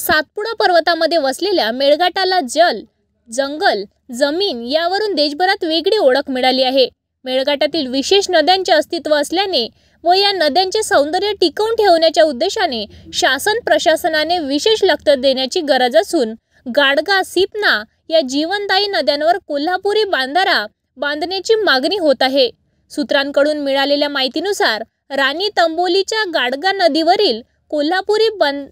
सातपुडा पर्वतामध्ये वसलेल्या मेळघाटाला जल जंगल जमीन यावरून देशभरात वेगळी ओळख मिळाली आहे मेळघाटातील विशेष नद्यांचे अस्तित्व असल्याने व या नद्यांचे सौंदर्य टिकवून ठेवण्याच्या उद्देशाने शासन प्रशासनाने विशेष लक्ष देण्याची गरज असून गाडगा सिपना या जीवनदायी नद्यांवर कोल्हापुरी बांधारा बांधण्याची मागणी होत आहे सूत्रांकडून मिळालेल्या माहितीनुसार राणी तंबोलीच्या गाडगा नदीवरील कोल्हापुरी बं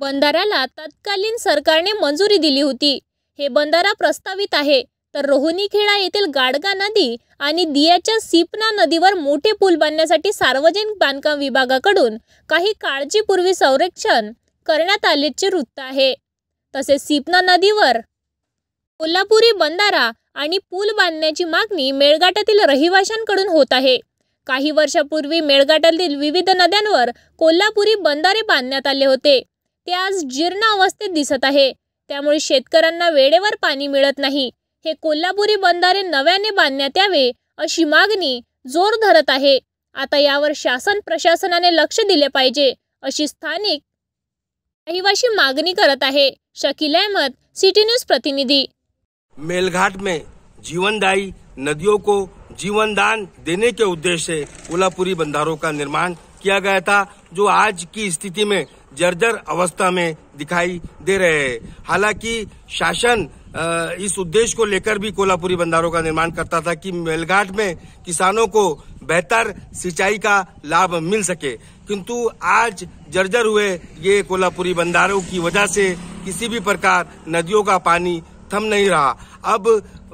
बंधाऱ्याला तत्कालीन सरकारने मंजुरी दिली होती हे बंधारा प्रस्तावित आहे तर रोहनीखेडा येथील गाडगा नदी आणि दियाच्या सिपना नदीवर मोठे पूल बांधण्यासाठी सार्वजनिक बांधकाम विभागाकडून काही काळजीपूर्वी संरक्षण करण्यात आल्याचे वृत्त आहे तसेच सिपना नदीवर कोल्हापुरी बंधारा आणि पूल बांधण्याची मागणी मेळघाटातील रहिवाशांकडून होत आहे काही वर्षापूर्वी मेळघाटातील विविध नद्यांवर कोल्हापुरी बंधारे बांधण्यात आले होते ते आज जीर्ण अवस्थेत दिसत आहे त्यामुळे शेतकऱ्यांना वेळेवर पाणी मिळत नाही हे कोल्हापुरी बंधारे नव्याने बांधण्यात यावे अशी मागणी जोर धरत आहे आता यावर शासन प्रशासनाने लक्ष दिले पाहिजे अशी स्थानिक रहिवाशी मागणी करत आहे शकील अहमद सिटी न्यूज प्रतिनिधी मेलघाट में जीवनदायी नदियों को जीवनदान देने के उद्देश्य से कोल्हापुरी बंधारों का निर्माण किया गया था जो आज की स्थिति में जर्जर अवस्था में दिखाई दे रहे हैं हालांकि शासन इस उद्देश्य को लेकर भी कोल्हापुरी बंधारों का निर्माण करता था कि मेलघाट में किसानों को बेहतर सिंचाई का लाभ मिल सके किंतु आज जर्जर हुए ये कोल्हापुरी बंधारों की वजह से किसी भी प्रकार नदियों का पानी थम नहीं रहा अब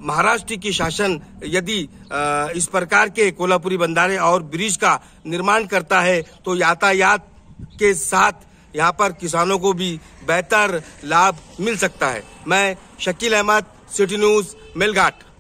महाराष्ट्र की शासन यदि इस प्रकार के कोल्हापुरी बंधारे और ब्रिज का निर्माण करता है तो यातायात के साथ यहाँ पर किसानों को भी बेहतर लाभ मिल सकता है मैं शकील अहमद सिटी न्यूज़ मिलघाट